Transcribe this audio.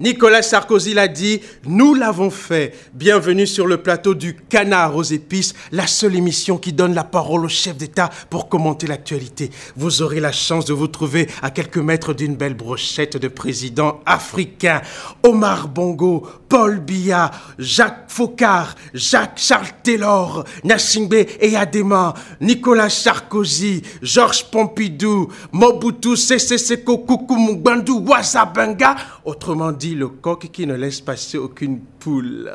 Nicolas Sarkozy l'a dit, nous l'avons fait. Bienvenue sur le plateau du Canard aux épices, la seule émission qui donne la parole au chef d'État pour commenter l'actualité. Vous aurez la chance de vous trouver à quelques mètres d'une belle brochette de présidents africains. Omar Bongo, Paul Biya, Jacques Faucard, Jacques Charles Taylor, Nassimbe et Adema, Nicolas Sarkozy, Georges Pompidou, Mobutu Sese Seko Kuku Mugbandu Wasabenga, autrement dit dit le coq qui ne laisse passer aucune poule.